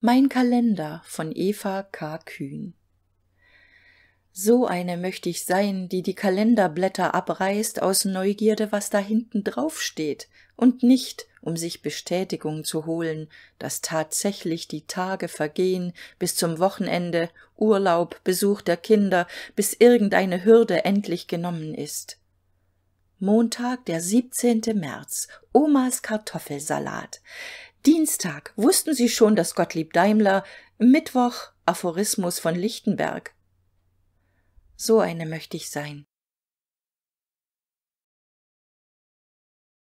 Mein Kalender von Eva K. Kühn So eine möchte ich sein, die die Kalenderblätter abreißt aus Neugierde, was da hinten drauf steht, und nicht, um sich Bestätigung zu holen, dass tatsächlich die Tage vergehen bis zum Wochenende, Urlaub, Besuch der Kinder, bis irgendeine Hürde endlich genommen ist. Montag, der 17. März, Omas Kartoffelsalat. Dienstag wussten Sie schon, dass Gottlieb Daimler, Mittwoch Aphorismus von Lichtenberg. So eine möchte ich sein.